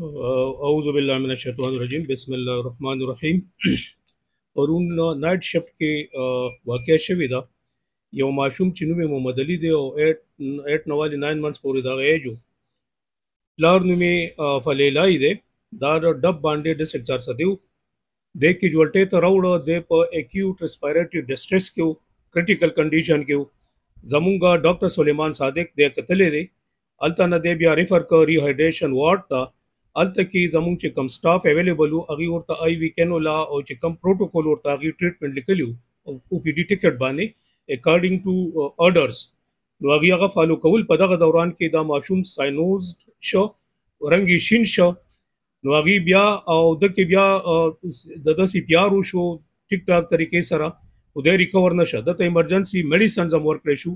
अज़बिल्लाशतरजीम बसमीम پرون نایټ شفټ کې واقع شوې ده یو ماشوم چې نوم یې محمد علي دی او 8 نو والی 9 منټس پورې دا ایجو لار نوم یې فلیلای دی دا ډب باندې ډسټریکټ چار سدیو د کې جولټې ته راوړ د په اکیوټ ریسپایرټری ډیسټریس کې کریټیکل کنډیشن کې زمونږه ډاکټر سليمان صادق د قتل دی التنه دی بیا ریفر کو ریهایډریشن وارډ ته الته کې زموږ چې کم سټاف اویلیبل وو هغه ورته ای وی کینولا او چې کم پروټوکول ورته هغه ټریټمنټ لیکلیو او پی ډی ټیکټ باندې اکارډینګ ټو اورډرز نو هغه هغه فالو کول په دغه دوران کې دا ماشوم ساينوزډ شو رنګي شین شو نو هغه بیا او د کې بیا د داسې پیارو شو ټیک ټاک طریقې سره او د ریکور نشه د ایمرجنسي میډیسنز هم ورکړې شو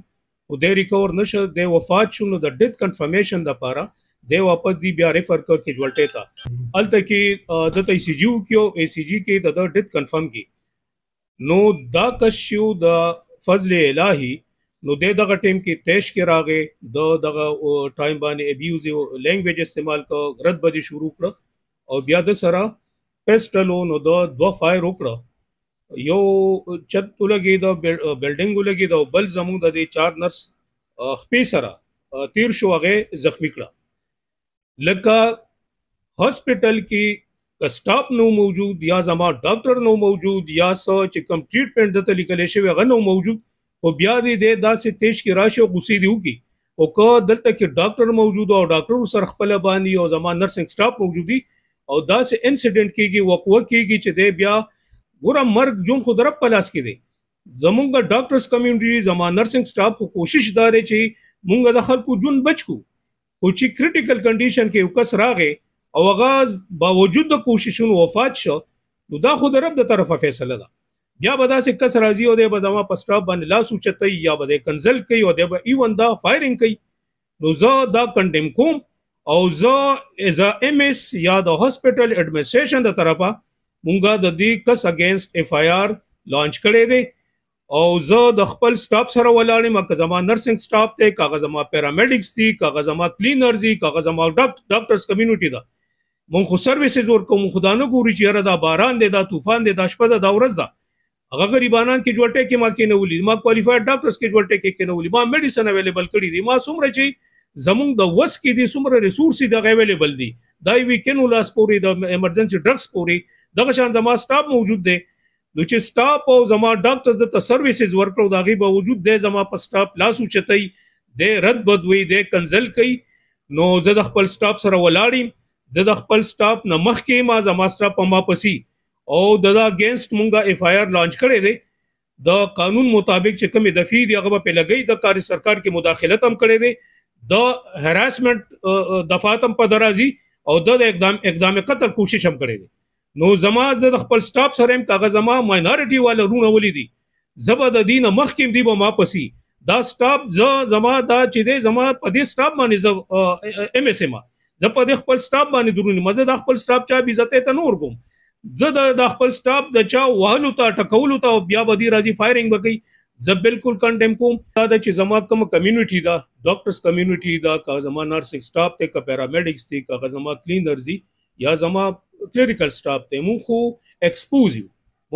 او د ریکور نشه د وفات شونو د ډیت کنفرمیشن د پاره دی واپس دی بیا ریفر کړ کیجوالټي ته الته کې د ته سی جی کیو ای سی جی کې د د ډیت کنفرم کی نو دا کشیو د فضل الهی نو د دغه ټیم کې تیش کې راغې د دغه ټایم باندې ابیوزیو لینګویج استعمال کو غرض بدی شروع کړ او بیا د سره پیسټلو نو د دوه فایر وکړه یو چت لګې د بلډینګ لګې د بل زمو د 4 نرس خپې سره تیر شو هغه زخمی کړه لکه هاسپټل کې سټاپ نو موجود یا زما ډاکټر نو موجود یا سو چې کوم ټریټمنټ د تلیکل شي هغه نو موجود او بیا دې داسې تیش کې راشه او غوسې دیو کی او که دلته کې ډاکټر موجود او ډاکټر سره خپل باندې او زما نرسنګ سټاپ موجودي او داسې انسیډنټ کېږي وقوع کېږي چې دې بیا ګوره مرګ جون خو در په لاس کې دی زمونږ ډاکټرز کمیونټي زما نرسنګ سټاپ خو کوشش داري چې مونږ د خلکو جون بچو او چې کریټیکل کنډیشن کې وکس راغې او هغه باوجود د کوششونو وفات شو نو دا خو د رب د طرفه فیصله ده بیا به داسې کس راځي او د بدما پسټاب باندې لاس اوچتای یا به کنزل کوي او د ایون دا فایرینګ کوي نو زه دا کنډیم کوم او زه از ا ام اس یا د هسپټل اډمنستریشن د طرفه مونږه د دې کس اگینست اف آی آر لانچ کړي دي او زه د خپل سټاف سره ولاړم که زما نرسنګ سټاف ته کاغذ زما پیرامیډکس دي کاغذ زما کلینرز دي کاغذ زما ډاکټرز کمیونټي ده مونږ خو سرویسز ورکوم خدانو ګوري چې را دا باران دی دا طوفان دی دا شپه ده دا ورځ ده هغه غریبانان کې جوړټه کې ما کې نه ولې ما کوالیفایډ ډاکټرز کې جوړټه کې کې نه ولې ما میډیسن اویلیبل کړی دي ما څومره چې زمونږ د وس کې دي څومره ریسورس دي اویلیبل دي دا ویکن ولاس پوری د ایمرجنسي ډرګز پوری دغه شان زما سټاف موجود دی نو چې سټاپ او زما ډاکټر د سرویسز ورکړو داغي په وجود د زما په سټاپ لاس اوچتای د رد بدوي د کنزل کوي نو زه د خپل سټاپ سره ولاړم د خپل سټاپ نه مخ کې ما زما سټاپ ما پسی او د دا اگینست مونږه اف آی آر لانچ کړي دی د قانون مطابق چې کومه دفي دی هغه په لګي د کار سرکار کې مداخلت هم کړي دی د هراسمنت دفاتم په درازي او د اقدام اقدام قتل کوشش هم کړي دی نو زما زه د خپل سټاف سره هم کاغذ ما ماینورټي والو رونه ولې دي زبر د دین مخکیم دی به ما پسی دا سټاف ز زما دا چې دی زما په دې سټاف باندې ام اس ام ز په دې خپل سټاف باندې درونی مزه د خپل سټاف چا بي عزت ته نور کوم زه د خپل سټاف د چا وهلو ته ټکولو ته بیا به دی راځي فایرینګ وکي زه بالکل کنډم کوم دا چې زما کوم کمیونټي دا ډاکټرز کمیونټي دا کا زما نرسنګ سټاف ته کا پیرامیډکس ته کا زما کلینرز یا زما کلیریکل سټاف ته مونږ خو ایکسپوز یو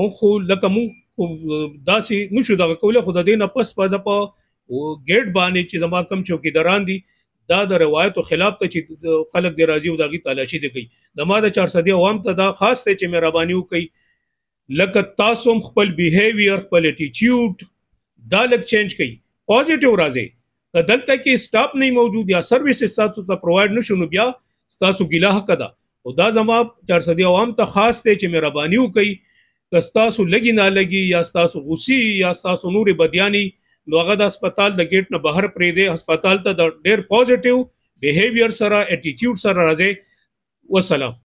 مونږ خو لکه مونږ داسې نشو دا کوله خو د دې نه پس پز په ګیټ باندې چې زما کم چوکیداران دي دا د روایتو خلاف ته چې خلک دی راضي او داغي تلاشي دي کوي د ما د 400 عوام ته دا خاص ته چې مهرباني وکړي لکه تاسو خپل بیهیویر خپل اټیټیوډ دا لک چینج کړي پوزېټیو راځي کدلته کې سټاپ نه موجود یا سرویسز تاسو ته پروواید نشو نو بیا تاسو ګیله حق ده او دا زما چارسدي عوام ته خاص ته چې مهرباني وکړي کستاسو لګي نه لګي یا تاسو غوسی یا تاسو نوري بدیانی نو هغه د هسپتال د گیټ نه بهر پرې دی هسپتال ته د ډېر پوزټیو بیهیویر سره اټیټیوډ سره راځي والسلام